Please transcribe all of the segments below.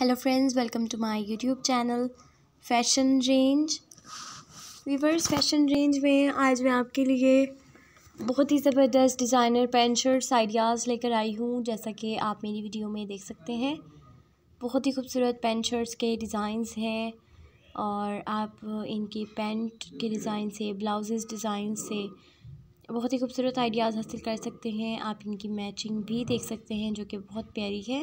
hello friends welcome to my YouTube channel fashion range viewers fashion range में आज मैं आपके लिए बहुत ही ज़बरदस्त डिज़ाइनर पैंट शर्ट्स आइडियाज़ लेकर आई हूँ जैसा कि आप मेरी वीडियो में देख सकते हैं बहुत ही खूबसूरत पेंट शर्ट्स के डिज़ाइंस हैं और आप इनके पेंट के डिज़ाइन से ब्लाउज़ डिज़ाइन से बहुत ही खूबसूरत आइडियाज़ हासिल कर सकते हैं आप इनकी मैचिंग भी देख सकते हैं जो कि बहुत प्यारी है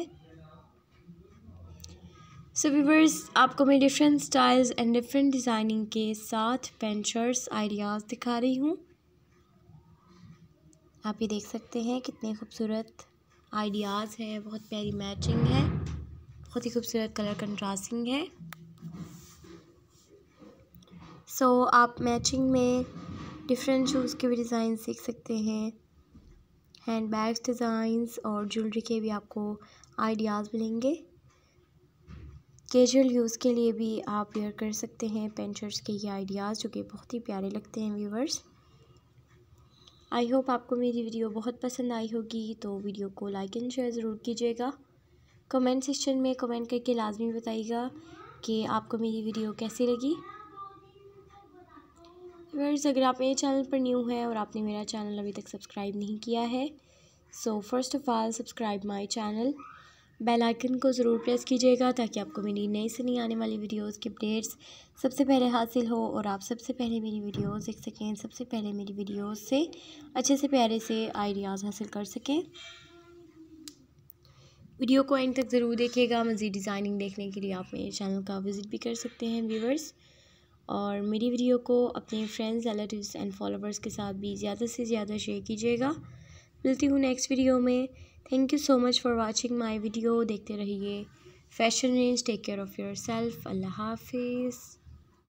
सो व्यूवर्स आपको मैं different styles and different designing के साथ पेंचर्स आइडियाज़ दिखा रही हूँ आप ये देख सकते हैं कितने खूबसूरत आइडियाज़ हैं बहुत प्यारी मैचिंग है बहुत ही खूबसूरत कलर कंट्रास्टिंग है सो so, आप मैचिंग में डिफरेंट शूज़ के भी डिज़ाइन सीख सकते हैं हैंड बैग्स डिज़ाइंस और ज्वेलरी के भी आपको आइडियाज़ मिलेंगे कैजुअल यूज़ के लिए भी आप वेयर कर सकते हैं पेंचर्स के ये आइडियाज़ जो कि बहुत ही प्यारे लगते हैं व्यूवर्स आई होप आपको मेरी वीडियो बहुत पसंद आई होगी तो वीडियो को लाइक एंड शेयर ज़रूर कीजिएगा कमेंट सेक्शन में कमेंट करके लाजमी बताइएगा कि आपको मेरी वीडियो कैसी लगी व्यूअर्स अगर आप मेरे चैनल पर न्यू हैं और आपने मेरा चैनल अभी तक सब्सक्राइब नहीं किया है so first of all subscribe my channel bell icon को ज़रूर प्रेस कीजिएगा ताकि आपको मेरी नई से नई आने वाली वीडियोस की अपडेट्स सबसे पहले हासिल हो और आप सबसे पहले मेरी वीडियोस देख सकें सबसे पहले मेरी वीडियोस से अच्छे से प्यारे से आइडियाज़ हासिल कर सकें वीडियो को एंड तक ज़रूर देखिएगा मज़ीद डिज़ाइनिंग देखने के लिए आप मेरे चैनल का विज़िट भी कर सकते हैं व्यूवर्स और मेरी वीडियो को अपने फ्रेंड्स रिलेटिव्स एंड फॉलोवर्स के साथ भी ज़्यादा से ज़्यादा शेयर कीजिएगा मिलती हूँ नेक्स्ट वीडियो में thank you so much for watching my video देखते रहिए fashion range take care of yourself अल्लाह हाफिज़